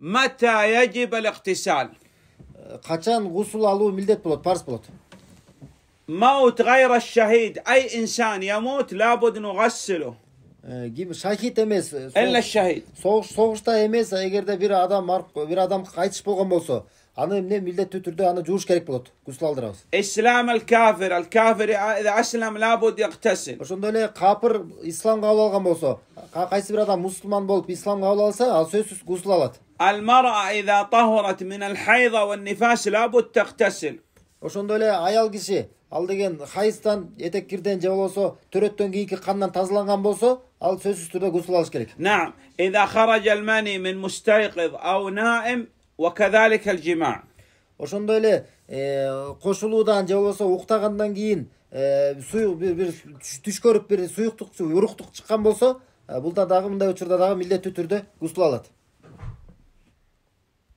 متى يجب الاغتسال قاچان غسل алуу милдет болот парз болот موت غير الشهيد اي انسان يموت لابد نغسله шахид эмес эле الشهيد согуш согушта эмес эгерде бир адам бир адам кайтыш болгон болсо аны эмне милдеттүү түрдө аны жууш керек болот гусул алдырабыз ислам الكافر الكافر اذا اسلم لابد يغتسل ошондой эле капыр ислам кабыл алган болсо кайсы бир адам мусулман болуп ислам кабыл алса ал сөзсүз гусул алат المرأة إذا طهرت من الحيض والنفاس لابد تغتسل ошондой эле аял киши ал деген хайыздан этек кирден же болбосо төрөттөн кийинки кандан тазаланган болсо ал сөзсүз түрдө гусул алыш керек ошондой эле э, кошулуудан же болбосо уктагандан кийин э, суюк бир түш көрүп бир суюктук уруктук чыккан болсо э, бул да дагы мындай учурда дагы милдеттүү түрдө гусул алат